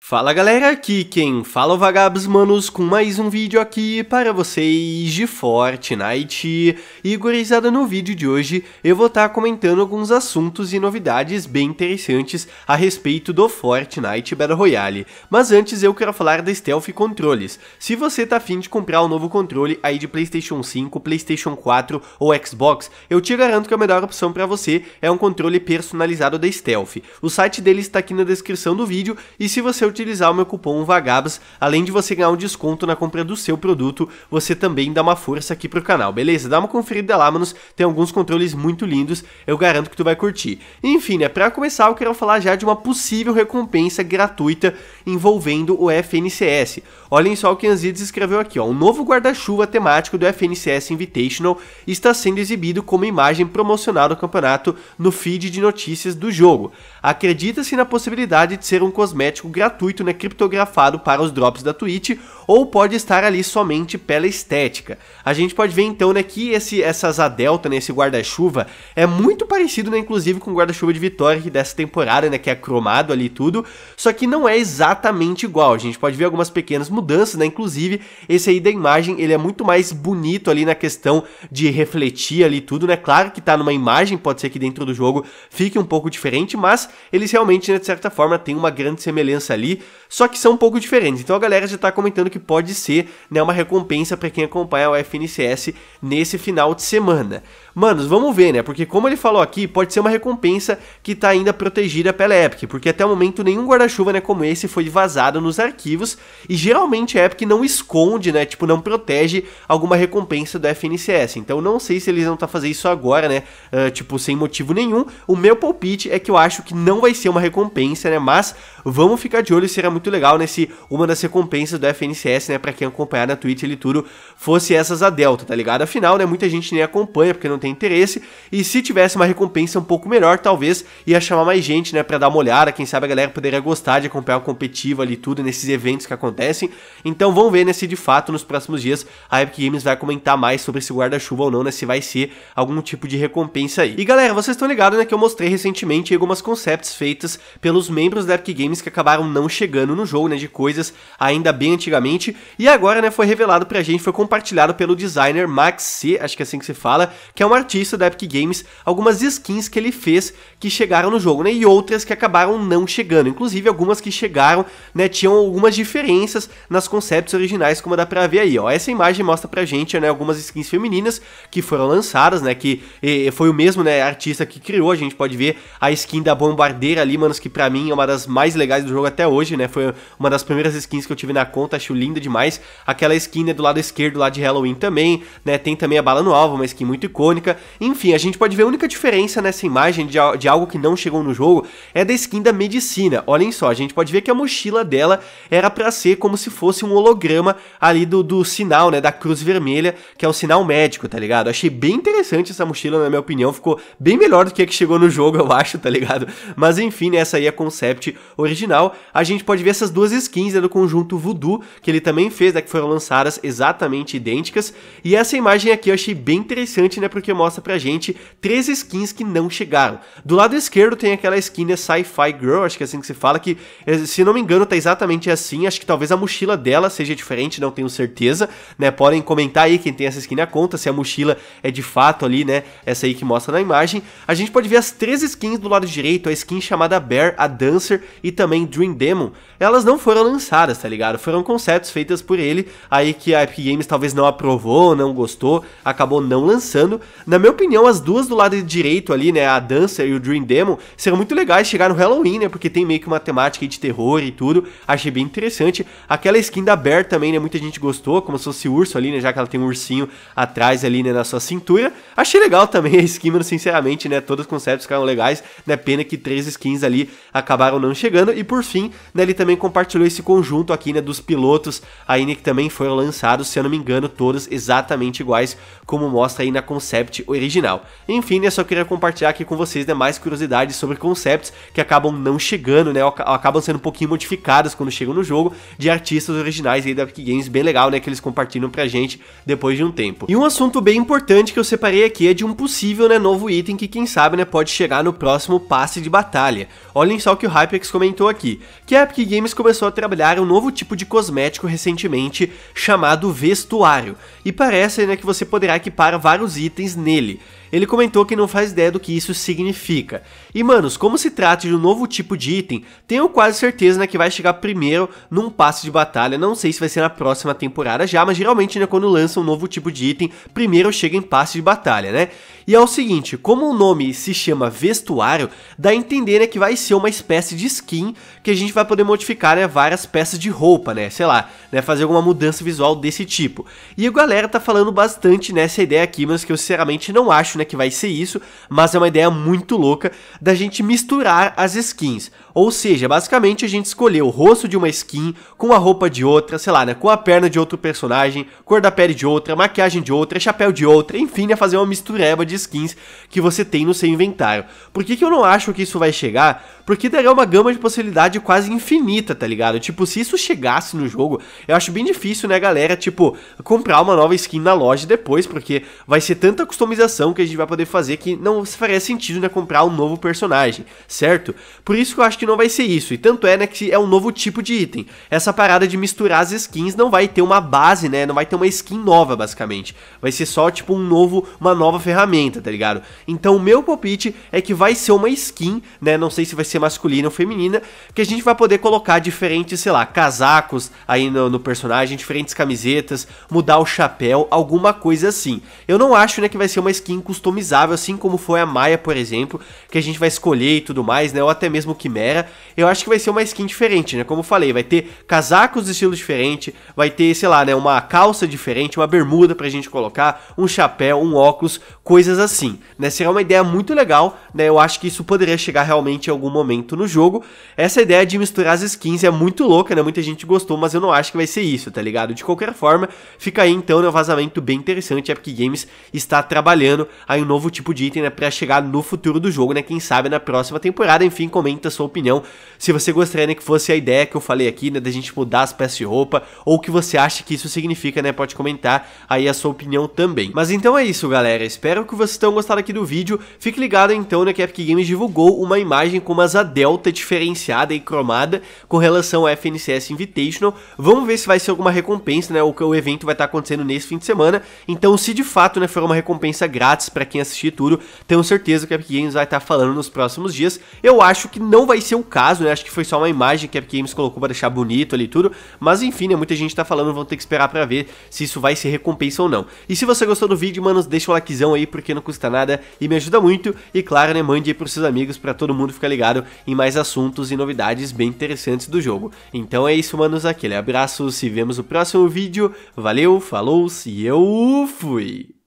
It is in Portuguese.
Fala galera, aqui quem fala é o Vagabos Manos com mais um vídeo aqui para vocês de Fortnite e gurizada no vídeo de hoje eu vou estar tá comentando alguns assuntos e novidades bem interessantes a respeito do Fortnite Battle Royale, mas antes eu quero falar da Stealth Controles, se você tá afim de comprar o um novo controle aí de Playstation 5, Playstation 4 ou Xbox, eu te garanto que a melhor opção para você é um controle personalizado da Stealth, o site deles está aqui na descrição do vídeo e se você utilizar o meu cupom VAGABS, além de você ganhar um desconto na compra do seu produto, você também dá uma força aqui pro canal, beleza? Dá uma conferida lá, manos, tem alguns controles muito lindos, eu garanto que tu vai curtir. Enfim, né, pra começar eu quero falar já de uma possível recompensa gratuita envolvendo o FNCS. Olhem só o que Anzides escreveu aqui, ó, um novo guarda-chuva temático do FNCS Invitational está sendo exibido como imagem promocional do campeonato no feed de notícias do jogo. Acredita-se na possibilidade de ser um cosmético gratuito gratuito, né, criptografado para os drops da Twitch ou pode estar ali somente pela estética. A gente pode ver então né, que esse, essa asa delta, né, esse guarda-chuva, é muito parecido, né, inclusive, com o guarda-chuva de Vitória dessa temporada, né, que é cromado ali tudo, só que não é exatamente igual. A gente pode ver algumas pequenas mudanças, né, inclusive esse aí da imagem, ele é muito mais bonito ali na questão de refletir ali tudo, né, claro que está numa imagem, pode ser que dentro do jogo fique um pouco diferente, mas eles realmente, né, de certa forma, têm uma grande semelhança ali, só que são um pouco diferentes. Então a galera já está comentando que pode ser né, uma recompensa para quem acompanha o FNCS nesse final de semana. Manos, vamos ver, né? Porque como ele falou aqui, pode ser uma recompensa que tá ainda protegida pela Epic, porque até o momento nenhum guarda-chuva, né, como esse foi vazado nos arquivos, e geralmente a Epic não esconde, né, tipo, não protege alguma recompensa do FNCS. Então não sei se eles vão tá fazendo isso agora, né, uh, tipo, sem motivo nenhum. O meu palpite é que eu acho que não vai ser uma recompensa, né, mas vamos ficar de olho, será muito legal, né, se uma das recompensas do FNCS, né, pra quem acompanhar na Twitch ele tudo, fosse essas a Delta, tá ligado? Afinal, né, muita gente nem acompanha, porque não tem tem interesse. E se tivesse uma recompensa um pouco melhor, talvez ia chamar mais gente, né, para dar uma olhada. Quem sabe a galera poderia gostar de acompanhar o competitivo ali tudo nesses eventos que acontecem. Então vamos ver né, se de fato nos próximos dias a Epic Games vai comentar mais sobre esse guarda-chuva ou não, né, se vai ser algum tipo de recompensa aí. E galera, vocês estão ligados, né, que eu mostrei recentemente algumas concepts feitas pelos membros da Epic Games que acabaram não chegando no jogo, né, de coisas ainda bem antigamente. E agora, né, foi revelado pra gente, foi compartilhado pelo designer Max C, acho que é assim que se fala, que é uma artista da Epic Games algumas skins que ele fez que chegaram no jogo, né? E outras que acabaram não chegando. Inclusive, algumas que chegaram, né? Tinham algumas diferenças nas concepts originais, como dá pra ver aí, ó. Essa imagem mostra pra gente, né? Algumas skins femininas que foram lançadas, né? Que e, foi o mesmo, né? Artista que criou. A gente pode ver a skin da Bombardeira ali, mano que pra mim é uma das mais legais do jogo até hoje, né? Foi uma das primeiras skins que eu tive na conta, acho linda demais. Aquela skin, né? Do lado esquerdo lá de Halloween também, né? Tem também a bala no alvo, uma skin muito icônica. Enfim, a gente pode ver a única diferença nessa imagem de, de algo que não chegou no jogo é da skin da medicina. Olhem só, a gente pode ver que a mochila dela era para ser como se fosse um holograma ali do, do sinal, né, da cruz vermelha, que é o sinal médico, tá ligado? Achei bem interessante essa mochila, na minha opinião, ficou bem melhor do que a que chegou no jogo, eu acho, tá ligado? Mas enfim, né, essa aí é a concept original. A gente pode ver essas duas skins né, do conjunto Voodoo, que ele também fez, né, que foram lançadas exatamente idênticas. E essa imagem aqui eu achei bem interessante, né, porque mostra pra gente três skins que não chegaram. Do lado esquerdo tem aquela skin né, Sci-Fi Girl, acho que é assim que se fala, que eh, se não me engano tá exatamente assim, acho que talvez a mochila dela seja diferente, não tenho certeza, né? Podem comentar aí quem tem essa skin na conta, se a mochila é de fato ali, né? Essa aí que mostra na imagem. A gente pode ver as três skins do lado direito, a skin chamada Bear, a Dancer e também Dream Demon. Elas não foram lançadas, tá ligado? Foram conceitos feitas por ele, aí que a Epic Games talvez não aprovou, não gostou, acabou não lançando, na minha opinião, as duas do lado direito ali, né, a Dancer e o Dream demo serão muito legais chegar no Halloween, né, porque tem meio que uma temática de terror e tudo, achei bem interessante. Aquela skin da Bear também, né, muita gente gostou, como se fosse urso ali, né, já que ela tem um ursinho atrás ali, né, na sua cintura. Achei legal também a skin, mano sinceramente, né, todos os conceitos ficaram legais, né, pena que três skins ali acabaram não chegando. E por fim, né, ele também compartilhou esse conjunto aqui, né, dos pilotos aí, né, que também foram lançados, se eu não me engano, todos exatamente iguais, como mostra aí na concept Concept original. Enfim, eu né, só queria compartilhar aqui com vocês mais curiosidades sobre concepts que acabam não chegando, né? Acabam sendo um pouquinho modificadas quando chegam no jogo de artistas originais aí da Epic Games, bem legal, né? Que eles compartilham pra gente depois de um tempo. E um assunto bem importante que eu separei aqui é de um possível, né, novo item que quem sabe, né, pode chegar no próximo passe de batalha. Olhem só o que o Hypex comentou aqui, que a Epic Games começou a trabalhar um novo tipo de cosmético recentemente chamado vestuário. E parece, né, que você poderá equipar vários itens nele. Ele comentou que não faz ideia do que isso significa. E manos, como se trata de um novo tipo de item, tenho quase certeza né, que vai chegar primeiro num passe de batalha, não sei se vai ser na próxima temporada já, mas geralmente né, quando lança um novo tipo de item, primeiro chega em passe de batalha, né? E é o seguinte, como o nome se chama vestuário, dá a entender né, que vai ser uma espécie de skin que a gente vai poder modificar né, várias peças de roupa, né? Sei lá, né, fazer alguma mudança visual desse tipo. E a galera tá falando bastante nessa ideia aqui, mas que eu sinceramente não acho acho né, que vai ser isso, mas é uma ideia muito louca da gente misturar as skins. Ou seja, basicamente a gente escolher o rosto de uma skin com a roupa de outra, sei lá, né, com a perna de outro personagem, cor da pele de outra, maquiagem de outra, chapéu de outra, enfim, né, fazer uma mistureba de skins que você tem no seu inventário. Por que, que eu não acho que isso vai chegar? Porque daria uma gama de possibilidade quase infinita, tá ligado? Tipo, se isso chegasse no jogo, eu acho bem difícil, né, galera, tipo, comprar uma nova skin na loja depois, porque vai ser tanta customização que a a gente vai poder fazer que não faria sentido né, comprar um novo personagem, certo? Por isso que eu acho que não vai ser isso, e tanto é né, que é um novo tipo de item. Essa parada de misturar as skins não vai ter uma base, né, não vai ter uma skin nova basicamente, vai ser só tipo um novo, uma nova ferramenta, tá ligado? Então o meu palpite é que vai ser uma skin, né, não sei se vai ser masculina ou feminina, que a gente vai poder colocar diferentes, sei lá, casacos aí no, no personagem, diferentes camisetas, mudar o chapéu, alguma coisa assim. Eu não acho né, que vai ser uma skin com customizável, assim como foi a Maia, por exemplo, que a gente vai escolher e tudo mais, né? Ou até mesmo Quimera. Eu acho que vai ser uma skin diferente, né? Como eu falei, vai ter casacos de estilo diferente, vai ter, sei lá, né, uma calça diferente, uma bermuda pra gente colocar, um chapéu, um óculos, coisas assim, né? Será uma ideia muito legal, né? Eu acho que isso poderia chegar realmente em algum momento no jogo. Essa ideia de misturar as skins é muito louca, né? Muita gente gostou, mas eu não acho que vai ser isso, tá ligado? De qualquer forma, fica aí então, né, um vazamento bem interessante, a Epic Games está trabalhando aí um novo tipo de item, né, pra chegar no futuro do jogo, né, quem sabe na próxima temporada, enfim, comenta a sua opinião, se você gostaria, né, que fosse a ideia que eu falei aqui, né, da gente mudar as peças de roupa, ou o que você acha que isso significa, né, pode comentar aí a sua opinião também. Mas então é isso, galera, espero que vocês tenham gostado aqui do vídeo, fique ligado então, né, que a Epic Games divulgou uma imagem com uma asa delta diferenciada e cromada com relação ao FNCS Invitational, vamos ver se vai ser alguma recompensa, né, ou que o evento vai estar tá acontecendo nesse fim de semana, então se de fato, né, for uma recompensa grátis para quem assistir tudo, tenho certeza que a Epic Games vai estar tá falando nos próximos dias. Eu acho que não vai ser o caso, né? Acho que foi só uma imagem que a Epic Games colocou para deixar bonito ali tudo, mas enfim, né, muita gente tá falando, vão ter que esperar para ver se isso vai ser recompensa ou não. E se você gostou do vídeo, manos, deixa um likezão aí porque não custa nada e me ajuda muito e claro, né, mande aí pros seus amigos para todo mundo ficar ligado em mais assuntos e novidades bem interessantes do jogo. Então é isso, manos, aquele abraço, se vemos no próximo vídeo. Valeu, falou, e eu fui!